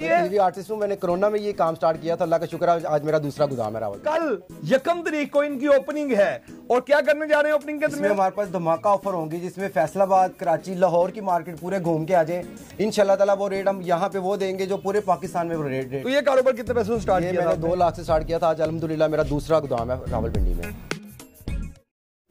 मैं आर्टिस्ट हूँ मैंने कोरोना में ये काम स्टार्ट किया था अल्लाह का शुक्र आज मेरा दूसरा गोदाम है रावल कल यकम तरीक को इनकी ओपनिंग है और क्या करने जा रहे हैं ओपनिंग के दरमियान हमारे पास धमाका ऑफर होंगी जिसमें फैसलाबाद कराची लाहौर की मार्केट पूरे घूम के आ जाए इन ताला वो रेट हम यहाँ पे वो देंगे जो पूरे पाकिस्तान में रेट तो ये कारोबार कितने पैसों स्टार्ट किया मैंने दो लाख से स्टार्ट किया था आज अलहमदुल्ला मेरा दूसरा गोदाम है रावलपिंडी में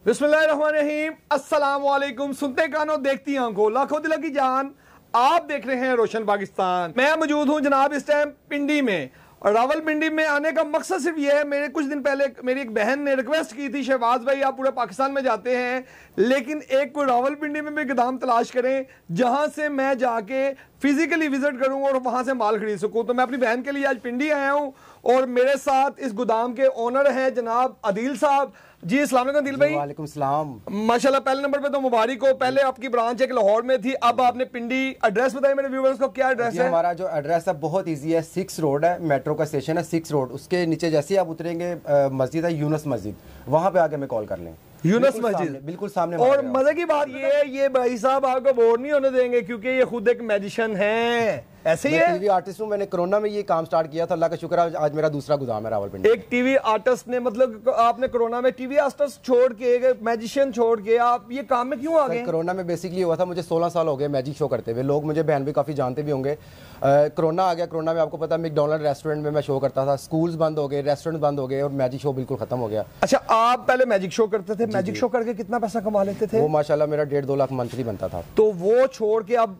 बिस्मिल्लाम असलम सुनते कानों देखती आंखों लाखों दिल की जान आप देख रहे हैं रोशन पाकिस्तान मैं मौजूद हूं जनाब इस टाइम पिंडी में और पिंडी में आने का मकसद सिर्फ यह है मेरे कुछ दिन पहले मेरी एक बहन ने रिक्वेस्ट की थी शहबाज भाई आप पूरे पाकिस्तान में जाते हैं लेकिन एक को रावल पिंडी में भी गोदाम तलाश करें जहां से मैं जाके फिजिकली विजिट करूं और वहां से माल खरीद सकूं तो मैं अपनी बहन के लिए आज पिंडी आया हूं और मेरे साथ इस गोदाम के ओनर हैं जनाब अदील साहब जी असला दिल भाई वाले माशा माशाल्लाह पहले नंबर पे तो मुबारक हो पहले आपकी ब्रांच एक लाहौर में थी अब आपने पिंडी एड्रेस बताया मेरे व्यूवर्स को क्या एड्रेस है हमारा जो एड्रेस है बहुत इजी है सिक्स रोड है मेट्रो का स्टेशन है सिक्स रोड उसके नीचे जैसे ही आप उतरेंगे मस्जिद है यूनस मस्जिद वहाँ पे आके हमें कॉल कर लें यूनस मस्जिद बिल्कुल सामने और मजे की बात ये ये भाई साहब आपको बोर नहीं होने देंगे क्योंकि ये खुद एक मेजिशन है ऐसे ही है टीवी आर्टिस्ट हूँ मैंने कोरोना में ये काम स्टार्ट किया था अल्लाह का शुक्र है आज मेरा दूसरा गुदाम है रावलपिंडी एक टीवी आर्टिस्ट ने मतलब आपने कोरोना में टीवी आर्टिस्ट छोड़ के मैजिशियन छोड़ के आप ये काम में क्यों आ गए कोरोना में बेसिकली हुआ था मुझे 16 साल हो गए मैजिक शो करते हुए लोग मुझे बहन भी काफ़ी जानते भी होंगे कोरोना आ गया कोरोना में आपको पता मैकडोनल्ड रेस्टोरेंट में मैं शो करता था स्कूल बंद हो गए रेस्टोरेंट बंद हो गए और मैजिक शो बिल्कुल खत्म हो गया अच्छा आप पहले मैजिक शो करते थे मैजिक शो करके कितना पैसा कमा लेते थे वो माशाल्लाह मेरा डेढ़ दो लाख मंथली बनता था तो वो छोड़ के आप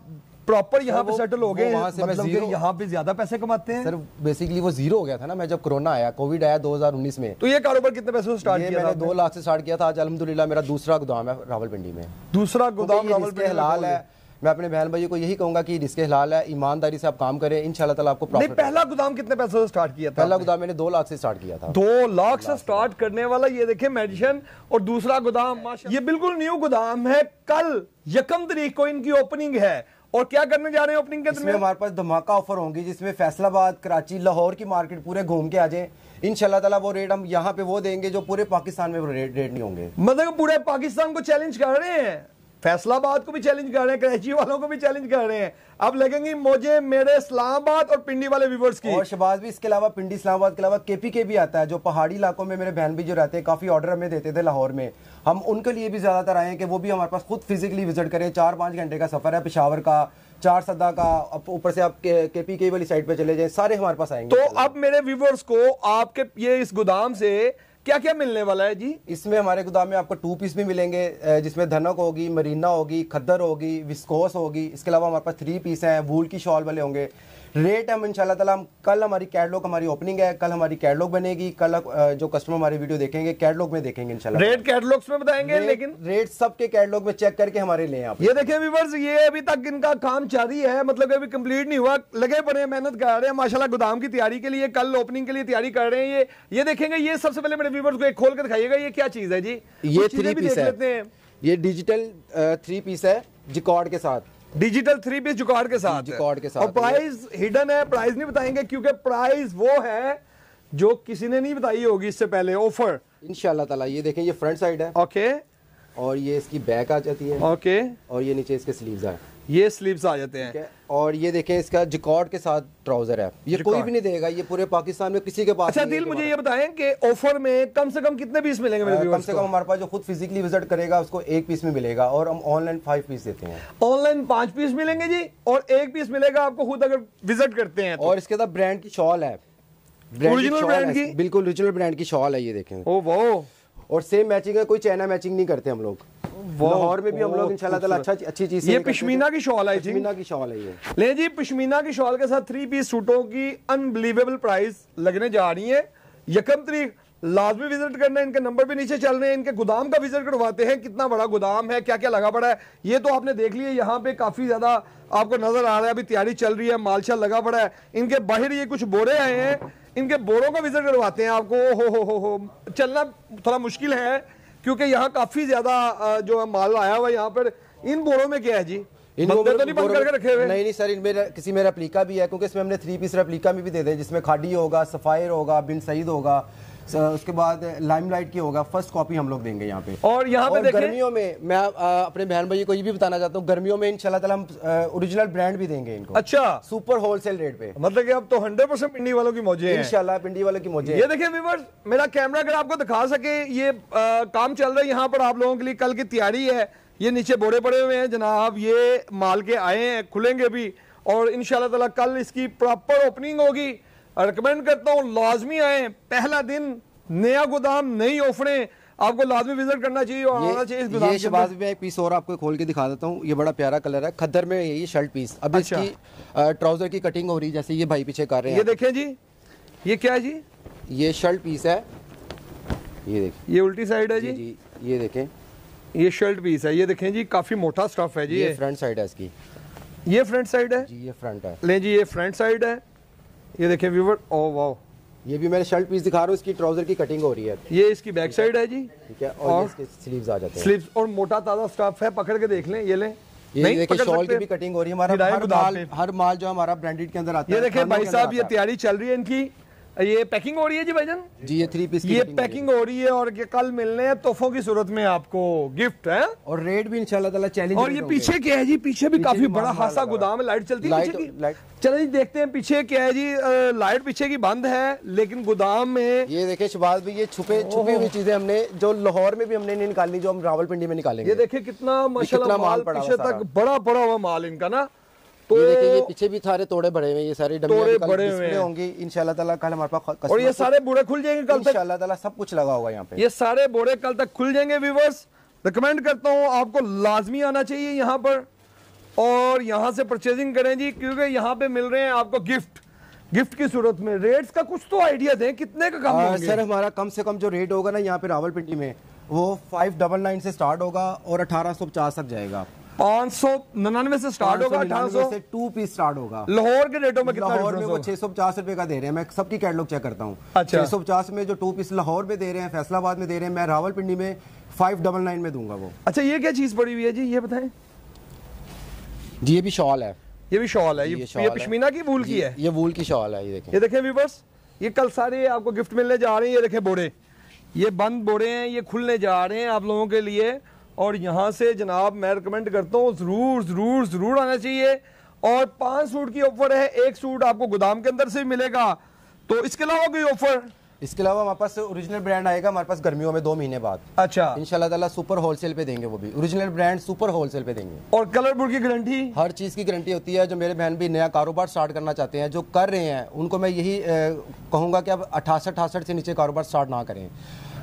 प्रॉपर यहाँ पे सेटल हो गए मतलब यहाँ पे ज्यादा पैसे कमाते हैं सर बेसिकली वो जीरो हो गया था ना मैं जब कोरोना आया कोविड आया 2019 में तो ये कारोबार कितने पैसे से स्टार्ट किया मैंने दो लाख से स्टार्ट किया था आज अलहमदुल्ला मेरा दूसरा गोदाम है रावलपिंडी में दूसरा गोदाम रावल है मैं अपने बहन भाई को यही कहूंगा कि रिस्के हिलाल है ईमानदारी से आप काम करें इन ताला आपको नहीं पहला गोदाम कितने पैसों से स्टार्ट किया था पहला गोदाम मैंने दो लाख से स्टार्ट किया था दो लाख से स्टार्ट करने वाला ये देखे मेडिशन और दूसरा गोदाम ये बिल्कुल न्यू गोदाम है कल यकम तरीक को इनकी ओपनिंग है और क्या करने जा रहे हैं ओपनिंग के अंदर हमारे पास धमाका ऑफर होंगी जिसमें फैसलाबाद कराची लाहौर की मार्केट पूरे घूम के आ जाए इन ताला वो रेट हम यहाँ पे वो देंगे जो पूरे पाकिस्तान में रेट, रेट नहीं होंगे मतलब पूरे पाकिस्तान को चैलेंज कर रहे हैं फैसलाबाद को भी चैलेंज कर रहे हैं कराची वालों को भी चैलेंज कर रहे हैं अब लगेंगे मुझे मेरे इस्लामाबाद और पिंडी वाले व्यूवर्स की और शबाज भी इसके अलावा पिंडी इस्लामाबाद के अलावा केपी के भी आता है जो पहाड़ी इलाकों में मेरे बहन भी जो रहते हैं काफी ऑर्डर हमें देते थे लाहौर में हम उनके लिए भी ज्यादातर आए हैं कि वो भी हमारे पास खुद फिजिकली विजिट करें चार पाँच घंटे का सफर है पिशावर का चार सदा का ऊपर से आप के, के पी के वाली साइड पे चले जाए सारे हमारे पास आएंगे तो अब मेरे व्यूवर्स को आपके ये इस गोदाम से क्या क्या मिलने वाला है जी इसमें हमारे गोदाम में आपको टू पीस भी मिलेंगे जिसमें धनक होगी मरीना होगी खद्दर होगी विस्कोस होगी इसके अलावा हमारे पास थ्री पीस हैं वूल की शॉल वाले होंगे रेट हम इंशाल्लाह ताला हम कल हमारी कैटलॉग हमारी ओपनिंग है कल हमारी कैटलॉग बनेगी कल जो कस्टमर हमारी वीडियो देखेंगे कैटलॉग में देखेंगे इंशाल्लाह रेट कैटलॉग्स में बताएंगे लेकिन रेट सबके कैटलॉग में चेक करके हमारे ले आप ये देखिए व्यूवर्स ये अभी तक इनका काम जारी है मतलब अभी कंप्लीट नहीं हुआ लगे पड़े मेहनत कर रहे हैं माशाला गोदाम की तैयारी के लिए कल ओपनिंग के लिए तैयारी कर रहे हैं ये ये देखेंगे ये सबसे पहले मेरे व्यूवर्स को एक खोल कर दिखाइएगा ये क्या चीज है जी ये थ्री पीस है ये डिजिटल थ्री पीस है जिकॉर्ड के साथ डिजिटल थ्री पीस जुकाड के साथ जुकाड के साथ और प्राइस हिडन है प्राइस नहीं बताएंगे क्योंकि प्राइस वो है जो किसी ने नहीं बताई होगी इससे पहले ऑफर इनशाला तला ये देखें ये फ्रंट साइड है ओके और ये इसकी बैक आ जाती है ओके और ये नीचे इसके स्लीव्स आए ये स्लीव्स आ जाते हैं और ये देखें इसका जिकॉर्ड के साथ ट्राउजर है ये कोई भी नहीं देगा ये पूरे पाकिस्तान में किसी के पास अच्छा दिल मुझे ये बताएं कि ऑफर में कम से कम कितने पीस मिलेंगे मेरे कम से कम हमारे पास जो खुद फिजिकली विजिट करेगा उसको एक पीस में मिलेगा और हम ऑनलाइन फाइव पीस देते हैं ऑनलाइन पांच पीस मिलेंगे जी और एक पीस मिलेगा आपको खुद अगर विजिट करते हैं तो। और इसके साथ ब्रांड की शॉल है ओरिजिनल ब्रांड की बिल्कुल ओरिजिनल ब्रांड की शॉल है ये देखें ओ oh, वो और सेम मैचिंग है कोई चाइना मैचिंग नहीं करते हम लोग लाहौर में भी हम लोग इंशाल्लाह अच्छा अच्छी चीज ये पश्मीना की शॉल आई पश्मीना की शॉल है ये ले जी पश्मीना की शॉल के साथ थ्री पीस सूटों की अनबिलीवेबल प्राइस लगने जा रही है यकम तरीक लाजमी विजिट करना इनके नंबर भी नीचे चल रहे हैं इनके गोदाम का विजिट करवाते हैं कितना बड़ा गोदाम है क्या क्या लगा पड़ा है ये तो आपने देख लिया यहाँ पे काफ़ी ज़्यादा आपको नज़र आ रहा है अभी तैयारी चल रही है मालशाल लगा पड़ा है इनके बाहर ये कुछ बोरे आए हैं इनके बोरों का विजिट करवाते हैं आपको हो हो हो हो चलना थोड़ा मुश्किल है क्योंकि यहाँ काफ़ी ज़्यादा जो है माल आया हुआ यहाँ पर इन बोरों में क्या है जी बंदे तो नहीं बंद करके रखे हुए नहीं नहीं सर इनमें किसी में रेप्लिका भी है क्योंकि इसमें हमने थ्री पीस रेप्लिका में भी दे दे जिसमें खाडी होगा सफ़ायर होगा बिन सईद होगा उसके बाद लाइमलाइट की होगा फर्स्ट कॉपी हम लोग देंगे यहाँ पे और यहाँ पे गर्मियों में मैं अपने बहन भाई को ये भी बताना चाहता हूँ गर्मियों में इनशाला हम ओरिजिनल ब्रांड भी देंगे इनको अच्छा सुपर होलसेल रेट पे मतलब कि अब तो हंड्रेड परसेंट पिंडी वालों की मौजे इनशाला पिंडी वालों की मौजे ये देखिए व्यूवर्स मेरा कैमरा अगर आपको दिखा सके ये काम चल रहा है यहाँ पर आप लोगों के लिए कल की तैयारी है ये नीचे बोरे पड़े हुए हैं जनाब ये माल के आए हैं खुलेंगे भी और इन ताला कल इसकी प्रॉपर ओपनिंग होगी रिकमेंड करता हूँ लाजमी आए पहला दिन नया गोदाम नई ओफड़े आपको लाजमी विजिट करना चाहिए और आना चाहिए इस गोदाम ये शबाज में एक पीस और आपको खोल के दिखा देता हूँ ये बड़ा प्यारा कलर है खद्दर में ये शर्ट पीस अभी अच्छा। इसकी ट्राउजर की कटिंग हो रही जैसे ये भाई पीछे कर रहे हैं ये देखें जी ये क्या है जी ये शर्ट पीस है ये देखें ये उल्टी साइड है जी जी ये देखें ये शर्ट पीस है ये देखें जी काफी मोटा स्टफ है जी ये फ्रंट साइड है इसकी ये फ्रंट साइड है जी ये फ्रंट है ले जी ये फ्रंट साइड है ये देखिए व्यूवर ओ वाओ ये भी मैंने शर्ट पीस दिखा रहा हूँ इसकी ट्राउजर की कटिंग हो रही है ये इसकी बैक साइड है जी ठीक है और, और इसके स्लीव्स आ जाते हैं स्लीव्स और मोटा ताजा स्टफ है पकड़ के देख लें ये लें ये देखिए शॉल की भी कटिंग हो रही है हमारा हर माल हर माल जो हमारा ब्रांडेड के अंदर आता है ये देखिए भाई साहब ये तैयारी चल रही है इनकी ये पैकिंग हो रही है जी भाईजान जी ये थ्री पीस ये पैकिंग हो रही है और ये कल मिलने हैं तोहफों की सूरत में आपको गिफ्ट है और रेट भी इंशाल्लाह चैलेंज और ये पीछे क्या है जी पीछे भी काफी बड़ा हादसा गोदाम है लाइट चलती है चलो जी देखते हैं पीछे क्या है जी लाइट पीछे की बंद है लेकिन गोदाम में ये देखे शबाज भी ये छुपे छुपी हुई चीजें हमने जो लाहौर में भी हमने नहीं निकाली जो हम रावलपिंडी में निकालेंगे ये देखे कितना माल पीछे तक बड़ा पड़ा हुआ माल इनका ना तो ये पीछे भी सारे तोड़े हुए ये तोड़े हुए इनशाला कल हमारे पास और ये सारे बोरे खुल जाएंगे कल सब कुछ लगा होगा यहाँ पे ये सारे बोरे कल तक खुल जाएंगे व्यूवर्स रिकमेंड करता हूँ आपको लाजमी आना चाहिए यहाँ पर और यहाँ से परचेजिंग करें जी क्योंकि यहाँ पे मिल रहे हैं आपको गिफ्ट गिफ्ट की सूरत में रेट्स का कुछ तो आइडिया दें कितने का कम सर हाँ, हमारा कम से कम जो रेट होगा ना यहाँ पे रावलपिंडी में वो फाइव डबल नाइन से स्टार्ट होगा और अठारह सौ पचास तक जाएगा 599 से स्टार्ट होगा से टू पीस स्टार्ट होगा लाहौर के रेटों में कितना लाहौर में वो छह सौ पचास रुपए का दे रहे हैं मैं सबकी कैटलॉग चेक करता हूँ अच्छा। छह सौ पचास में जो टू पीस लाहौर में दे रहे हैं फैसलाबाद में दे रहे हैं मैं रावलपिंडी में फाइव डबल नाइन में दूंगा वो अच्छा ये क्या चीज पड़ी हुई है जी ये बताए जी ये भी शॉल है ये भी शॉल है ये पश्मीना की वूल की है ये वूल की शॉल है ये देखे ये देखें व्यूवर्स ये कल सारे आपको गिफ्ट मिलने जा रहे हैं ये देखे बोड़े ये बंद बोड़े हैं ये खुलने जा रहे हैं आप लोगों के लिए और यहाँ से जनाब मैं रिकमेंड करता हूँ ज़रूर ज़रूर ज़रूर आना चाहिए और पांच सूट की ऑफर है एक सूट आपको गोदाम के अंदर से मिलेगा तो इसके अलावा कोई ऑफर इसके अलावा हमारे पास ओरिजिनल ब्रांड आएगा हमारे पास गर्मियों में दो महीने बाद अच्छा इनशाला ताला सुपर होलसेल पे देंगे वो भी ओरिजिनल ब्रांड सुपर होलसेल पे देंगे और कलर बोर्ड की गारंटी हर चीज की गारंटी होती है जो मेरे बहन भी नया कारोबार स्टार्ट करना चाहते हैं जो कर रहे हैं उनको मैं यही कहूंगा कि अब अठासठ अठासठ से नीचे कारोबार स्टार्ट ना करें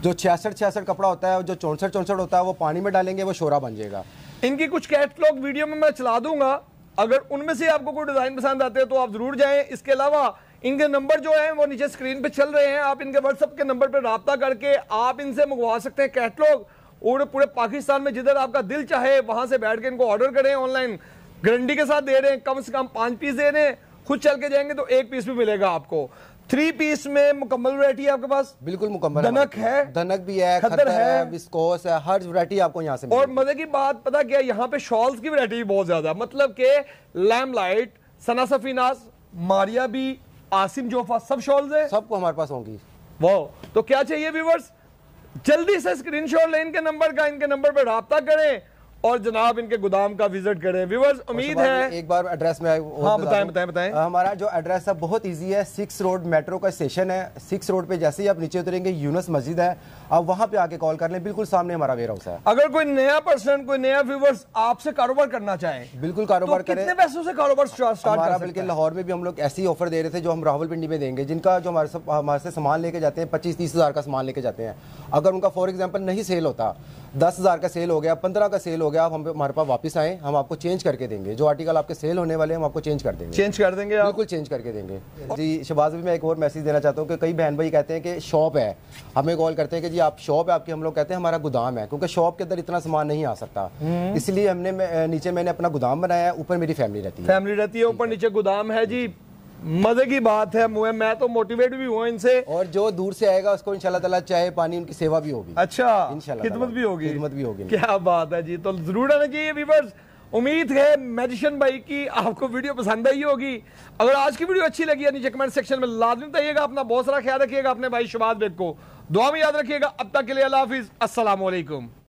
जो छियासठ छियासठ कपड़ा होता है जो चौंसठ चौंसठ होता है वो पानी में डालेंगे वो शोरा बन जाएगा इनकी कुछ कैटलॉग वीडियो में मैं चला दूंगा अगर उनमें से आपको कोई डिज़ाइन पसंद आते हैं तो आप ज़रूर जाए इसके अलावा इनके नंबर जो है वो नीचे स्क्रीन पे चल रहे हैं आप इनके व्हाट्सअप के नंबर पर रबता करके आप इनसे मंगवा सकते हैं कैटलॉग और पूरे पाकिस्तान में जिधर आपका दिल चाहे वहां से बैठ के इनको ऑर्डर करें ऑनलाइन गारंटी के साथ दे रहे हैं कम से कम पांच पीस दे रहे हैं खुद चल के जाएंगे तो एक पीस भी मिलेगा आपको थ्री पीस में मुकम्मल वैरायटी आपके पास बिल्कुल मुकम्मल दनक है दनक भी है खतर है, विस्कोस है हर वैरायटी आपको यहाँ से और मजे की बात पता क्या यहाँ पे शॉल्स की वैरायटी भी बहुत ज्यादा मतलब के लैम लाइट सना सफीनास मारिया भी आसिम जोफा सब शॉल्स है सबको हमारे पास होंगी वो तो क्या चाहिए व्यूवर्स जल्दी से स्क्रीनशॉट लें इनके नंबर का इनके नंबर पर रबता करें और जनाब इनके गोदाम का विजिट करें व्यूवर्स उम्मीद है एक बार एड्रेस में हाँ बताएं बताएं बताएं हमारा जो एड्रेस है बहुत इजी है सिक्स रोड मेट्रो का स्टेशन है सिक्स रोड पे जैसे ही आप नीचे उतरेंगे यूनस मस्जिद है आप वहां पे आके कॉल कर लें बिल्कुल सामने हमारा वेयर हाउस है अगर कोई नया पर्सन कोई नया व्यूवर्स आपसे कारोबार करना चाहे बिल्कुल कारोबार तो कितने पैसों से कारोबार स्टार्ट कर सकते बल्कि लाहौर में भी हम लोग ऐसी ऑफर दे रहे थे जो हम राहुलपिंडी में देंगे जिनका जो हमारे हमारे से सामान लेके जाते हैं पच्चीस तीस हज़ार का सामान लेके जाते हैं अगर उनका फॉर एग्जाम्पल नहीं सेल होता दस हज़ार का सेल हो गया पंद्रह का सेल हो गया आप हमारे पास वापस आए हम आपको चेंज करके देंगे जो आर्टिकल आपके सेल होने वाले हम आपको चेंज कर देंगे चेंज कर देंगे बिल्कुल चेंज करके देंगे जी शबाज भी मैं एक और मैसेज देना चाहता हूँ कि कई बहन भाई कहते हैं कि शॉप है हमें कॉल करते हैं कि जी आप शॉप है आपके हम लोग कहते हैं हमारा गोदाम है क्योंकि शॉप के अंदर इतना सामान नहीं आ सकता हम्म। इसलिए हमने नीचे मैंने अपना गोदाम बनाया है ऊपर मेरी फैमिली रहती है फैमिली रहती है ऊपर नीचे गोदाम है जी मजे की बात है मैं तो मोटिवेट भी हुआ इनसे और जो दूर से आएगा उसको इंशाल्लाह चाय पानी उनकी सेवा भी होगी अच्छा खिदमत भी होगी खिदमत भी होगी क्या बात है जी तो जरूर आना चाहिए व्यूवर्स उम्मीद है मैजिशियन भाई की आपको वीडियो पसंद आई होगी अगर आज की वीडियो अच्छी लगी है नीचे कमेंट सेक्शन में लाजमी बताइएगा अपना बहुत सारा ख्याल रखिएगा अपने भाई शुभाद बेग को दुआ में याद रखिएगा अब तक के लिए अल्लाह हाफिज़ असलकुम